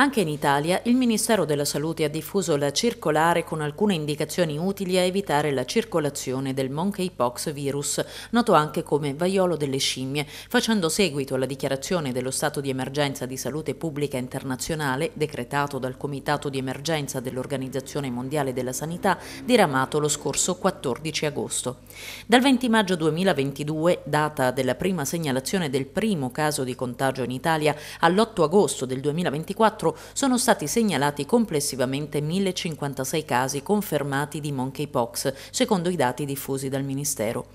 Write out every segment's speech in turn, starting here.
Anche in Italia il Ministero della Salute ha diffuso la circolare con alcune indicazioni utili a evitare la circolazione del monkeypox virus, noto anche come vaiolo delle scimmie, facendo seguito alla dichiarazione dello stato di emergenza di salute pubblica internazionale decretato dal Comitato di Emergenza dell'Organizzazione Mondiale della Sanità diramato lo scorso 14 agosto. Dal 20 maggio 2022, data della prima segnalazione del primo caso di contagio in Italia, all'8 agosto del 2024 2024 sono stati segnalati complessivamente 1056 casi confermati di monkeypox, secondo i dati diffusi dal Ministero.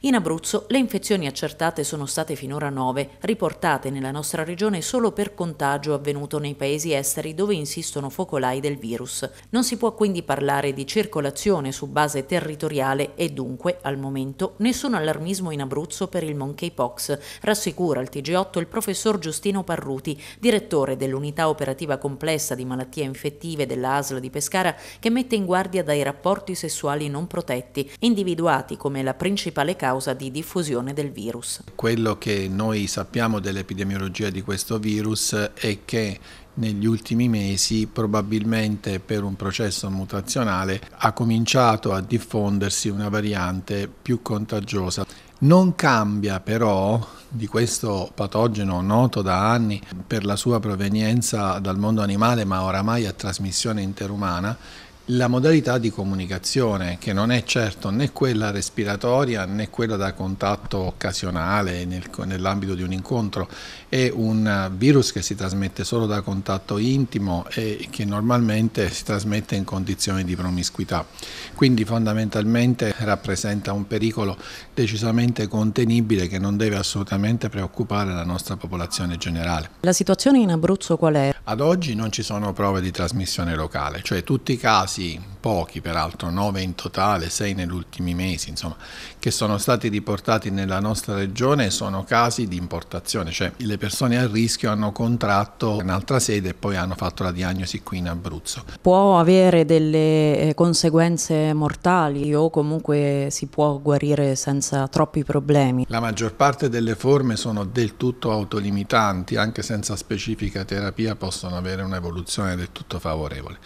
In Abruzzo le infezioni accertate sono state finora 9, riportate nella nostra regione solo per contagio avvenuto nei paesi esteri dove insistono focolai del virus. Non si può quindi parlare di circolazione su base territoriale e dunque, al momento, nessun allarmismo in Abruzzo per il monkeypox, rassicura al TG8 il professor Giustino Parruti, direttore dell'unità operativa operativa complessa di malattie infettive della di Pescara che mette in guardia dai rapporti sessuali non protetti, individuati come la principale causa di diffusione del virus. Quello che noi sappiamo dell'epidemiologia di questo virus è che negli ultimi mesi, probabilmente per un processo mutazionale, ha cominciato a diffondersi una variante più contagiosa non cambia però di questo patogeno noto da anni per la sua provenienza dal mondo animale ma oramai a trasmissione interumana la modalità di comunicazione che non è certo né quella respiratoria né quella da contatto occasionale nel, nell'ambito di un incontro, è un virus che si trasmette solo da contatto intimo e che normalmente si trasmette in condizioni di promiscuità, quindi fondamentalmente rappresenta un pericolo decisamente contenibile che non deve assolutamente preoccupare la nostra popolazione generale. La situazione in Abruzzo qual è? Ad oggi non ci sono prove di trasmissione locale, cioè tutti i casi pochi peraltro, nove in totale, sei negli ultimi mesi, insomma, che sono stati riportati nella nostra regione sono casi di importazione, cioè le persone a rischio hanno contratto un'altra sede e poi hanno fatto la diagnosi qui in Abruzzo. Può avere delle eh, conseguenze mortali o comunque si può guarire senza troppi problemi? La maggior parte delle forme sono del tutto autolimitanti, anche senza specifica terapia possono avere un'evoluzione del tutto favorevole.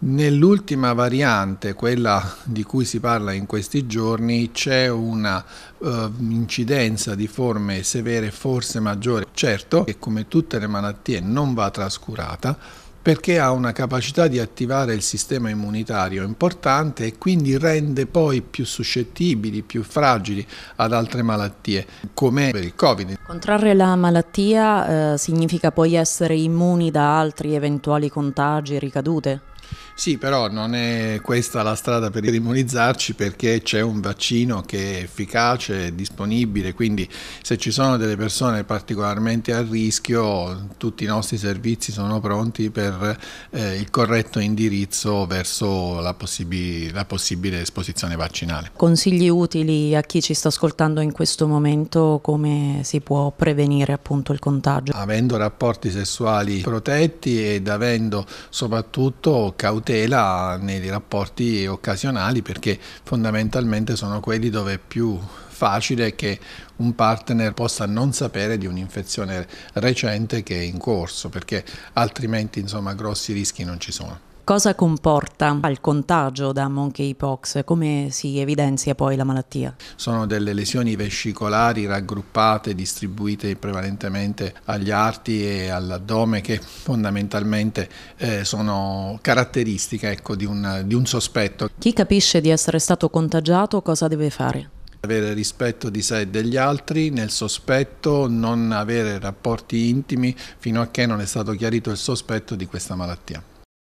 Nell'ultima variante, quella di cui si parla in questi giorni, c'è una uh, incidenza di forme severe forse maggiore. Certo che come tutte le malattie non va trascurata perché ha una capacità di attivare il sistema immunitario importante e quindi rende poi più suscettibili, più fragili ad altre malattie, come per il Covid. Contrarre la malattia eh, significa poi essere immuni da altri eventuali contagi e ricadute? Sì, però non è questa la strada per immunizzarci perché c'è un vaccino che è efficace, è disponibile, quindi se ci sono delle persone particolarmente a rischio, tutti i nostri servizi sono pronti per eh, il corretto indirizzo verso la, possib- la possibile esposizione vaccinale. Consigli utili a chi ci sta ascoltando in questo momento come si può prevenire appunto il contagio? Avendo rapporti sessuali protetti ed avendo soprattutto cautela nei rapporti occasionali perché fondamentalmente sono quelli dove è più facile che un partner possa non sapere di un'infezione recente che è in corso perché altrimenti insomma grossi rischi non ci sono. Cosa comporta il contagio da monkeypox? Come si evidenzia poi la malattia? Sono delle lesioni vescicolari raggruppate, distribuite prevalentemente agli arti e all'addome che fondamentalmente eh, sono caratteristiche ecco, di, un, di un sospetto. Chi capisce di essere stato contagiato cosa deve fare? avere rispetto di sé e degli altri nel sospetto, non avere rapporti intimi fino a che non è stato chiarito il sospetto di questa malattia.